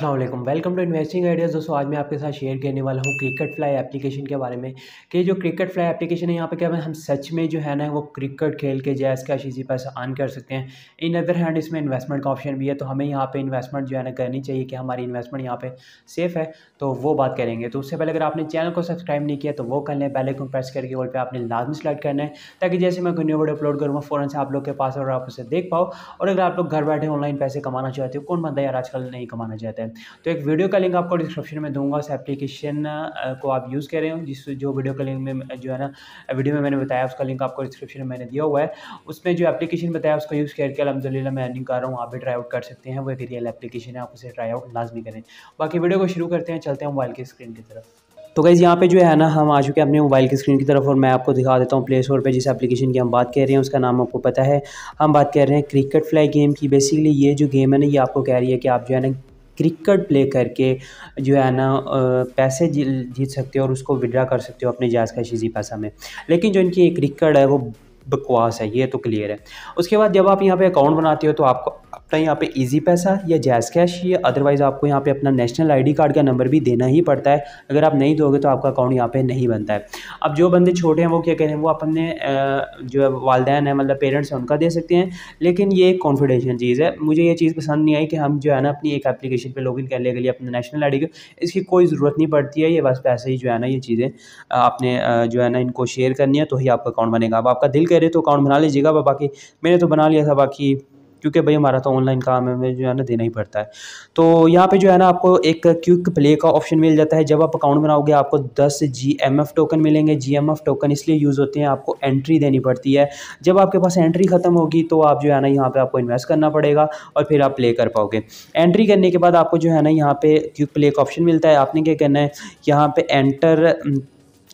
Aslam welcome to investing ideas दोस्तों आज मैं आपके साथ शेयर करने वाला हूँ क्रिकेट फ्लाई एप्लीकेशन के बारे में कि जो क्रिकेट फ्लाई एप्लीकेशन है यहाँ पे क्या है हम सच में जो है ना वो क्रिकेट खेल के जैस कैश इसी पैसा अर्न कर सकते हैं इन अदर हैंड इसमें इन्वेस्टमेंट का ऑप्शन भी है तो हमें यहाँ पे इन्वेस्टमेंट जो है ना करनी चाहिए कि हमारी इन्वेस्टमेंट यहाँ पे सेफ है तो वो बात करेंगे तो उससे पहले अगर आपने चैनल को सब्सक्राइब नहीं किया तो वो कर लें बैलक को प्रेस करके वो पर आपने लाजमी सेलेक्ट करना है ताकि जैसे मैं कोई न्यू वीडियो अपलोड करूँगा फ़ौर से आप लोग के पास और आप उसे देख पाओ और अगर आप लोग घर बैठे ऑनलाइन पैसे कमाना चाहते हो कौन बंदा यार आजकल नहीं कमाना चाहता है तो एक वीडियो का लिंक आपको डिस्क्रिप्शन में दूंगा उस एप्लीकेशन को आप यूज़ कर रहे हो जिस जो वीडियो का लिंक में जो है ना वीडियो में मैंने बताया उसका लिंक आपको डिस्क्रिप्शन में मैंने दिया हुआ है उसमें जो एप्लीकेशन बताया उसको यूज़ करके अलहमदिल्ला मैं अर्निंग कर रहा हूँ आप भी ट्राई आउट कर सकते हैं वो एक रियल एप्लीकेशन है आप उसे ट्राई आउट लाजमी करें बाकी वीडियो को शुरू करते हैं चलते हैं मोबाइल की स्क्रीन की तरफ तो गैज़ यहाँ पे जो है ना हम आ चुके हैं अपने मोबाइल की स्क्रीन की तरफ और मैं आपको दिखा देता हूँ प्ले स्टोर पर जिस एप्लीकेशन की हम बात कर रहे हैं उसका नाम आपको पता है हम बात कर रहे हैं क्रिकेट फ्लाई गेम की बेसिकली ये जो गेम है ना ये आपको कह रही है कि आप जो है ना क्रिकेट प्ले करके जो है ना पैसे जीत सकते हो और उसको विड्रा कर सकते हो अपने जायज़ का शीजी पैसा में लेकिन जो इनकी एक रिकॉर्ड है वो बकवास है ये तो क्लियर है उसके बाद जब आप यहाँ पे अकाउंट बनाते हो तो आपको अपना यहाँ पे इजी पैसा या जैज़ कैश या अदरवाइज़ आपको यहाँ पे अपना नेशनल आईडी कार्ड का नंबर भी देना ही पड़ता है अगर आप नहीं दोगे तो आपका अकाउंट यहाँ पे नहीं बनता है अब जो बंदे छोटे हैं वो क्या करें वो अपने जो है वालदेन है मतलब पेरेंट्स हैं उनका दे सकते हैं लेकिन ये एक कॉन्फिडेंशियल चीज़ है मुझे ये चीज़ पसंद नहीं आई कि हम जो है ना अपनी एक एप्लीकेशन पर लॉग इन करने के लिए अपने नेशनल आई डी इसकी कोई ज़रूरत नहीं पड़ती है ये बस पैसे ही जो है ना ये चीज़ें आपने जो है ना इनको शेयर करनी है तो ही आपका अकाउंट बनेगा अब आपका दिल कह रहे तो अकाउंट बना लीजिएगा बाकी मैंने तो बना लिया था बाकी क्योंकि भाई हमारा तो ऑनलाइन काम है हमें जो है ना देना ही पड़ता है तो यहाँ पे जो है ना आपको एक क्विक प्ले का ऑप्शन मिल जाता है जब आप अकाउंट बनाओगे आपको दस जी टोकन मिलेंगे जी टोकन इसलिए यूज़ होते हैं आपको एंट्री देनी पड़ती है जब आपके पास एंट्री ख़त्म होगी तो आप जो है ना यहाँ पर आपको इन्वेस्ट करना पड़ेगा और फिर आप प्ले कर पाओगे एंट्री करने के बाद आपको जो है ना यहाँ पे क्विक प्ले का ऑप्शन मिलता है आपने क्या करना है यहाँ पे एंटर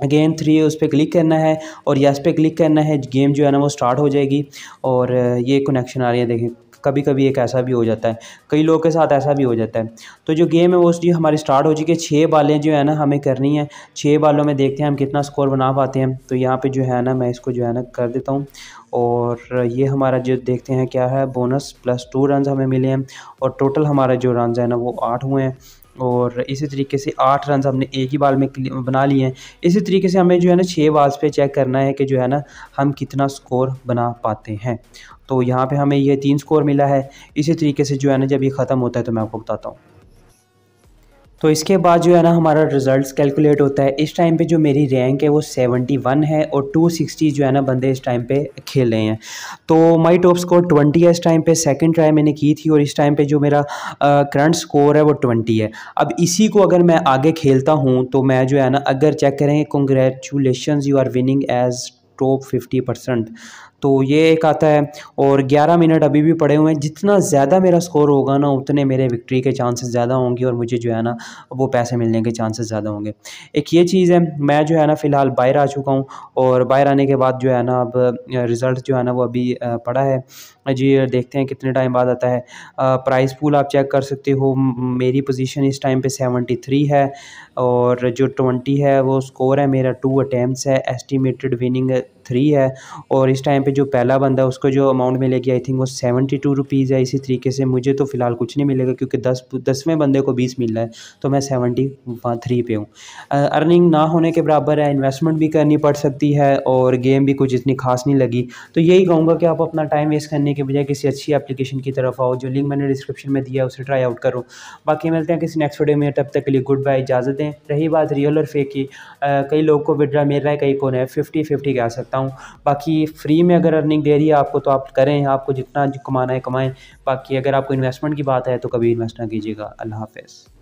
अगेन थ्री उस पर क्लिक करना है और यस पे क्लिक करना है गेम जो है ना वो स्टार्ट हो जाएगी और ये कनेक्शन आ रही है देखें कभी कभी एक ऐसा भी हो जाता है कई लोगों के साथ ऐसा भी हो जाता है तो जो गेम है वो जी हमारी स्टार्ट हो चुकी है छः बालें जो है ना हमें करनी है छः बालों में देखते हैं हम कितना स्कोर बना पाते हैं तो यहाँ पर जो है ना मैं इसको जो है ना कर देता हूँ और ये हमारा जो देखते हैं क्या है बोनस प्लस टू रन हमें मिले हैं और टोटल हमारा जो रन है ना वो आठ हुए हैं और इसी तरीके से आठ रन हमने एक ही बाल में बना लिए हैं इसी तरीके से हमें जो है ना छः बाल्स पे चेक करना है कि जो है ना हम कितना स्कोर बना पाते हैं तो यहाँ पे हमें यह तीन स्कोर मिला है इसी तरीके से जो है ना जब ये ख़त्म होता है तो मैं आपको बताता हूँ तो इसके बाद जो है ना हमारा रिजल्ट्स कैलकुलेट होता है इस टाइम पे जो मेरी रैंक है वो 71 है और 260 जो है ना बंदे इस टाइम पे खेल रहे हैं तो माय टॉप स्कोर 20 है इस टाइम पे सेकंड ट्राई मैंने की थी और इस टाइम पे जो मेरा करंट स्कोर है वो 20 है अब इसी को अगर मैं आगे खेलता हूँ तो मैं जो है ना अगर चेक करें congratulation you are winning as top fifty percent तो ये एक आता है और 11 मिनट अभी भी पड़े हुए हैं जितना ज़्यादा मेरा स्कोर होगा ना उतने मेरे विक्ट्री के चांसेस ज़्यादा होंगे और मुझे जो है ना वो पैसे मिलने के चांसेस ज़्यादा होंगे एक ये चीज़ है मैं जो है ना फ़िलहाल बाहर आ चुका हूँ और बाहर आने के बाद जो है ना अब रिज़ल्ट जो है ना वो अभी पड़ा है जी देखते हैं कितने टाइम बाद आता है प्राइस पूल आप चेक कर सकते हो मेरी पोजिशन इस टाइम पर सेवेंटी है और जो ट्वेंटी है वो स्कोर है मेरा टू अटैम्प्ट है एस्टिमेटेड विनिंग थ्री है और इस टाइम पे जो पहला बंदा है उसको जो अमाउंट मिलेगी आई थिंक वो सेवेंटी टू रुपीज़ है इसी तरीके से मुझे तो फ़िलहाल कुछ नहीं मिलेगा क्योंकि दस दसवें बंदे को बीस मिल रहा है तो मैं सेवेंटी थ्री हाँ, पे हूँ अर्निंग ना होने के बराबर है इन्वेस्टमेंट भी करनी पड़ सकती है और गेम भी कुछ इतनी खास नहीं लगी तो यही कहूँगा कि आप अपना टाइम वेस्ट करने के बजाय किसी अच्छी एप्लीकेशन की तरफ आओ जो लिंक मैंने डिस्क्रिप्शन में दिया उसे ट्राई आउट करो बाकी मिलते हैं किसी नेक्स्ट वीडियो में तब तक के लिए गुड बाय इजाज़त दें रही बात रियल और फेक की कई लोग को विड्रा मिल रहा है कई को नहीं फिफ्टी फिफ्टी कह सकता सकता हूँ बाकी फ्री में अगर अर्निंग दे रही है आपको तो आप करें आपको जितना कमाना है कमाएँ बाकी अगर आपको इन्वेस्टमेंट की बात है तो कभी इन्वेस्ट ना कीजिएगा अल्लाह हाफ